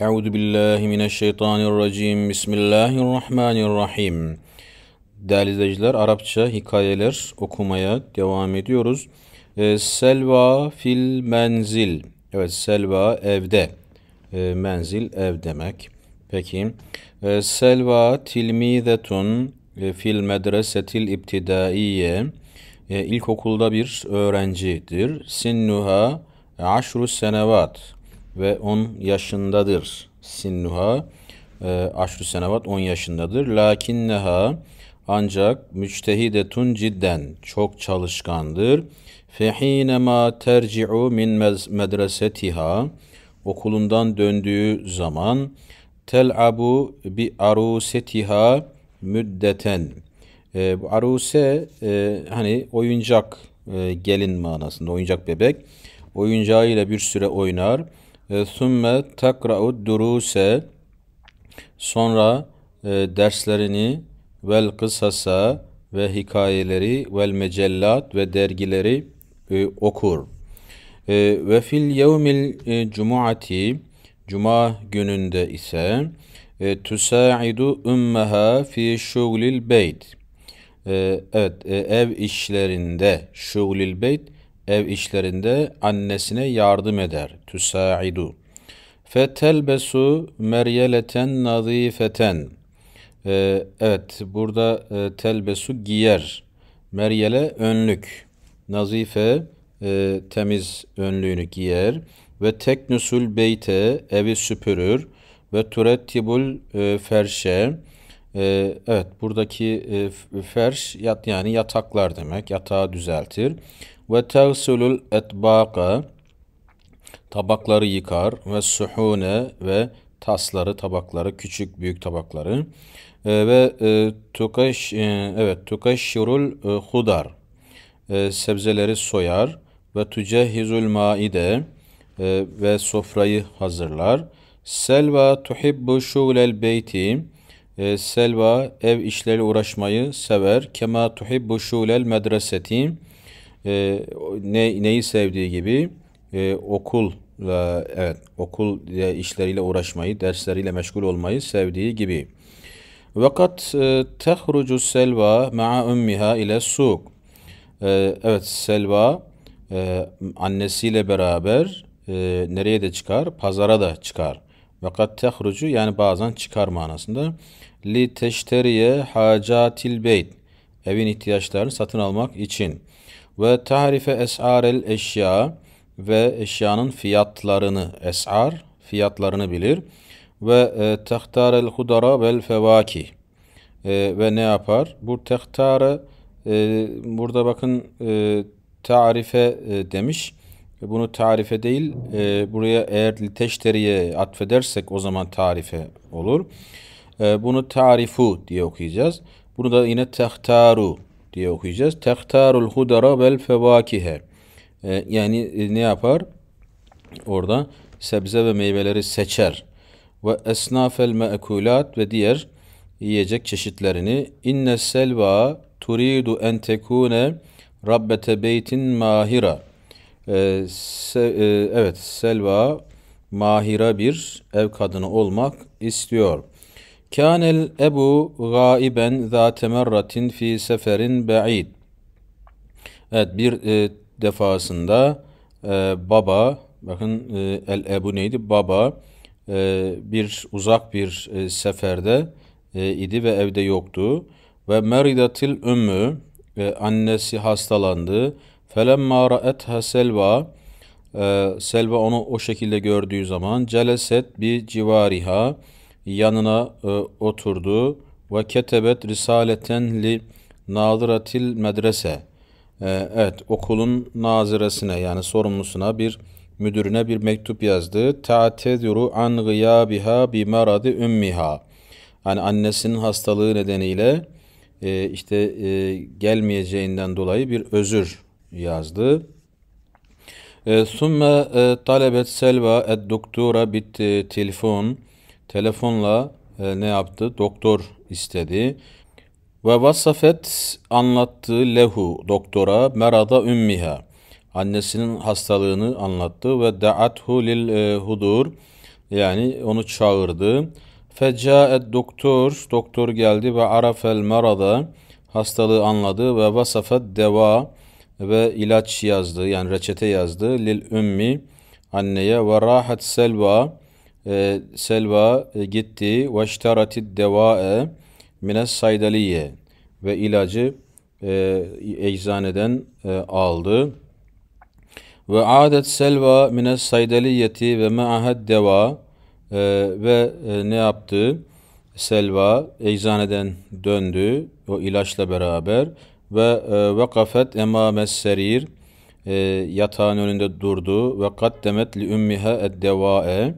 Euzu billahi mineşşeytanirracim. Bismillahirrahmanirrahim. Değerli izleyiciler, Arapça hikayeler okumaya devam ediyoruz. E, selva fil menzil. Evet, selva evde. E, menzil ev demek. Peki. Ee, e, selva tilmidetun fil medresetil ibtidaiye. E, ilkokulda bir öğrencidir. Sinnuha aşru senevat ve 10 yaşındadır. Sinnuha e, ee, aşrü senevat 10 yaşındadır. Lakinneha ancak müçtehidetun cidden çok çalışkandır. Fehinema terci'u min medresetiha okulundan döndüğü zaman tel'abu bi arusetiha müddeten e, bu aruse e, hani oyuncak e, gelin manasında oyuncak bebek oyuncağıyla bir süre oynar Sümme takra'u duruse sonra e, derslerini vel kısasa ve hikayeleri vel mecellat ve dergileri e, okur. E, ve fil yevmil e, cumuati cuma gününde ise e, tüsaidu ümmeha fi şuglil beyt. E, evet e, ev işlerinde şuglil beyt ev işlerinde annesine yardım eder. Tüsaidu. Fetelbesu meryeleten nazifeten. Ee, evet burada e, telbesu giyer. Meryele önlük. Nazife e, temiz önlüğünü giyer. Ve teknüsül beyte evi süpürür. Ve turettibul e, ferşe. Ee, evet buradaki e, ferş yani yataklar demek. Yatağı düzeltir ve tevsulul etbâka tabakları yıkar ve suhune ve tasları, tabakları, küçük büyük tabakları e, ve e, tukaş e, evet tukaşşirul e, hudar e, sebzeleri soyar ve tücehizul maide e, ve sofrayı hazırlar. Selva tuhibbu şulel beyti e, Selva ev işleri uğraşmayı sever. Kema tuhibbu şulel medreseti e, ne neyi sevdiği gibi e, okul evet okul e, işleriyle uğraşmayı, dersleriyle meşgul olmayı sevdiği gibi. Vakat e, tehrucu selva ma'a ummiha ile suk. E, evet selva annesiyle beraber nereye de çıkar? Pazara da çıkar. Vakat tehrucu yani bazen çıkar manasında. Li teşteriye hacatil beyt. Evin ihtiyaçlarını satın almak için. Ve tarife es'arel eşya ve eşyanın fiyatlarını es'ar fiyatlarını bilir. Ve e, el hudara vel fevaki e, ve ne yapar? Bu tehtare e, burada bakın e, tarife e, demiş. Bunu tarife değil e, buraya eğer teşteriye atfedersek o zaman tarife olur. E, bunu tarifu diye okuyacağız. Bunu da yine tehtaru diye okuyacağız. Tehtarul hudara vel fevakihe. E, yani e, ne yapar? Orada sebze ve meyveleri seçer. Ve esnafel me'kulat ve diğer yiyecek çeşitlerini İnne selva turidu en tekune rabbete beytin mahira. Ee, se, e, evet selva mahira bir ev kadını olmak istiyor. Kânel ebu gâiben zâte merratin fî seferin ba'id. Evet bir e, defasında e, baba bakın e, el ebu neydi? Baba e, bir uzak bir e, seferde e, idi ve evde yoktu. Ve meridatil ümmü e, annesi hastalandı. Felemma ra'etha selva e, selva onu o şekilde gördüğü zaman celeset bi civariha yanına e, oturdu. Ve ketebet risaleten li nazıratil medrese. E, evet okulun naziresine yani sorumlusuna bir müdürüne bir mektup yazdı. Ta'tediru an gıyabiha bi maradi ümmiha. Yani annesinin hastalığı nedeniyle e, işte e, gelmeyeceğinden dolayı bir özür yazdı. E, Sümme talebet selva et doktora bit telefon telefonla e, ne yaptı? Doktor istedi. Ve vasafet anlattı lehu doktora merada ümmiha. Annesinin hastalığını anlattı ve da'athu lil e, hudur. Yani onu çağırdı. Fecaet doktor, doktor geldi ve arafel merada hastalığı anladı ve vasafet deva ve ilaç yazdı yani reçete yazdı lil ümmi anneye ve rahat selva ee, selva e, gitti. Veşterati devae mines saydaliye ve ilacı e, eczaneden e, aldı. Ve adet selva mines saydaliyeti ve ma'ahed deva e, ve e, ne yaptı? Selva eczaneden döndü o ilaçla beraber ve e, ve kafet emames serir e, yatağın önünde durdu ve kaddemet li ümmiha eddevae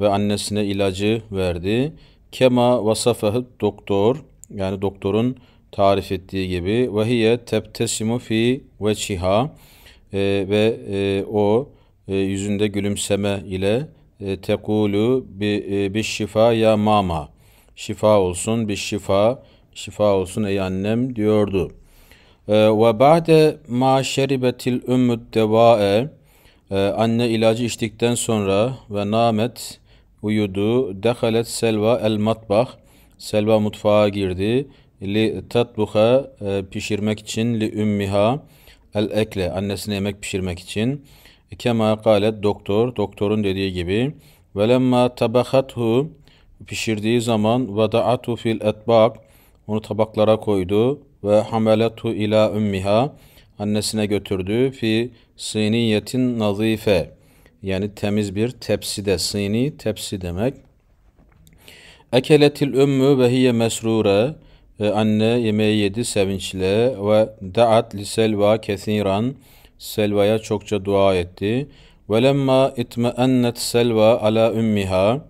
ve annesine ilacı verdi. Kema vasafahı doktor yani doktorun tarif ettiği gibi vahiye tebtesimu fi veçiha e, ve e, o e, yüzünde gülümseme ile e, tekulu bir e, bi şifa ya mama şifa olsun bir şifa şifa olsun ey annem diyordu. E, ve ba'de ma şeribetil ümmü devae e, anne ilacı içtikten sonra ve namet uyudu. Dehalet Selva el matbah. Selva mutfağa girdi. Li tatbuha e, pişirmek için li ümmiha el ekle annesine yemek pişirmek için. Kema kalet doktor doktorun dediği gibi. Ve lemma tabahathu pişirdiği zaman vada'atu fil etbak onu tabaklara koydu ve hamaletu ila ümmiha annesine götürdü fi siniyetin nazife yani temiz bir tepside sini tepsi demek. Ekeletil ümmü ve hiye mesrure anne yemeği yedi sevinçle ve da'at li selva kesiran Selva'ya çokça dua etti. Ve lemma itmeennet selva ala ümmiha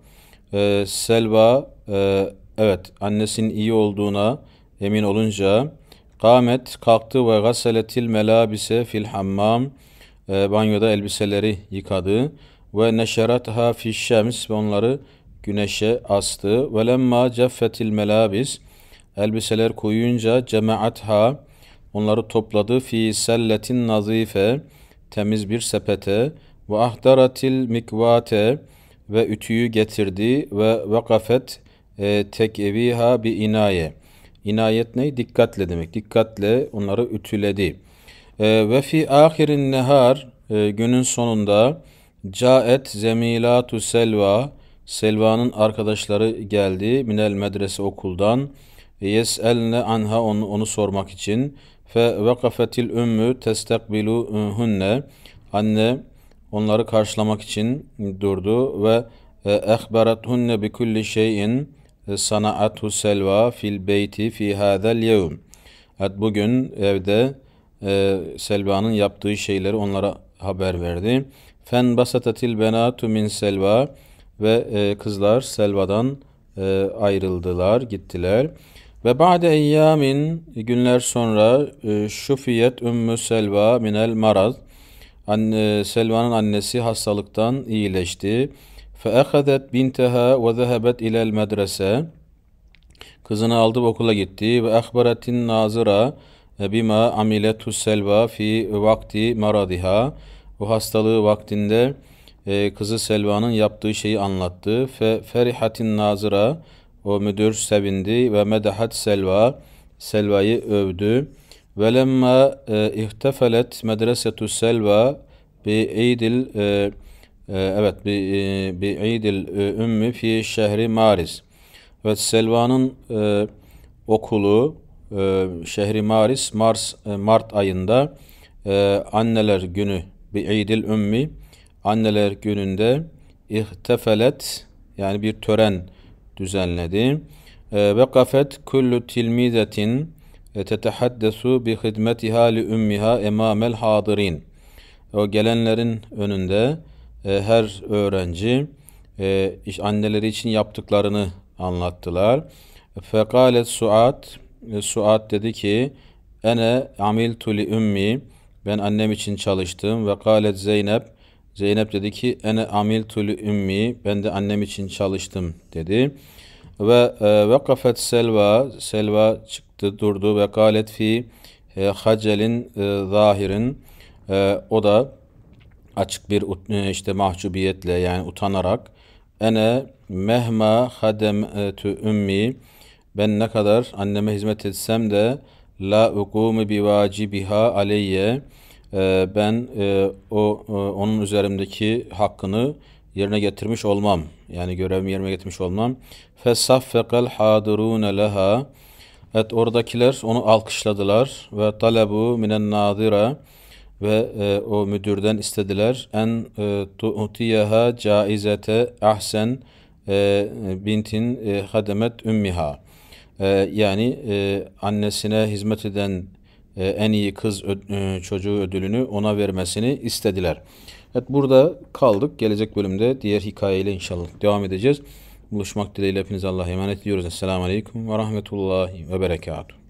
ee, Selva e, evet annesinin iyi olduğuna emin olunca kâmet kalktı ve gaseletil melabise fil hammam e, banyoda elbiseleri yıkadı ve neşeratha fi şems ve onları güneşe astı ve lemma ceffetil melabis elbiseler koyunca cemaatha onları topladı fi selletin nazife temiz bir sepete ve ahdaratil mikvate ve ütüyü getirdi ve vakafet e, tekeviha bi inaye. İnayet ne? Dikkatle demek. Dikkatle onları ütüledi.'' Ee, ve fi ahirin nehar e, günün sonunda caet zemilatu selva Selva'nın arkadaşları geldi minel medrese okuldan yeselne anha onu, onu sormak için fe vekafetil ümmü testakbilu hunne anne onları karşılamak için durdu ve e, hunne bi kulli şeyin e, sanaathu selva fil beyti fi hadal yevm. Evet bugün evde e, ee, Selba'nın yaptığı şeyleri onlara haber verdi. Fen basatatil benatu min Selva ve e, kızlar Selva'dan e, ayrıldılar, gittiler. Ve ba'de eyyamin günler sonra e, şufiyet ümmü Selva minel marad. Anne, Selva'nın annesi hastalıktan iyileşti. Feehadet binteha ve zehebet ilel medrese. Kızını aldı okula gitti. Ve ahbaretin nazıra bima amiletu selva fi vakti maradiha. Bu hastalığı vaktinde e, kızı Selva'nın yaptığı şeyi anlattı. Fe ferihatin nazıra o müdür sevindi ve medahat Selva Selva'yı övdü. Ve lemma e, ihtafelet medresetu Selva bi eydil e, e evet bi, e, bi eydil e, ümmi fi şehri Maris. Ve Selva'nın e, okulu ee, şehri Maris Mars e, Mart ayında e, anneler günü bir İdil Ümmi anneler gününde ihtifelet yani bir tören düzenledi. Ee, ve kafet kullu tilmizetin e, tetehaddesu bi hidmetiha li ümmiha emamel hadirin. O gelenlerin önünde e, her öğrenci e, anneleri için yaptıklarını anlattılar. Fekalet Suat Suat dedi ki Ene Amil Tuli ümmi ben annem için çalıştım ve galet Zeynep Zeynep dedi ki ene Amil Tuli ümmi ben de annem için çalıştım dedi. Ve e, ve kafet selva selva çıktı durdu ve galet fi e, hacelin e, zahirin e, o da açık bir e, işte mahcubiyetle yani utanarak ene mehma hadem tu ümmi ben ne kadar anneme hizmet etsem de la ukumu bi vacibiha aleyye e, ben e, o e, onun üzerimdeki hakkını yerine getirmiş olmam. Yani görevimi yerine getirmiş olmam. Fesaffekal hadirun leha. Evet oradakiler onu alkışladılar ve talebu minen nadira ve e, o müdürden istediler en tu'tiyaha caizete ahsen e, bintin e, hademet ümmiha. Ee, yani e, annesine hizmet eden e, en iyi kız ö, e, çocuğu ödülünü ona vermesini istediler. Evet burada kaldık. Gelecek bölümde diğer hikayeyle inşallah devam edeceğiz. Buluşmak dileğiyle hepinize Allah'a emanet ediyoruz. Esselamu Aleyküm ve Rahmetullahi ve Berekatuhu.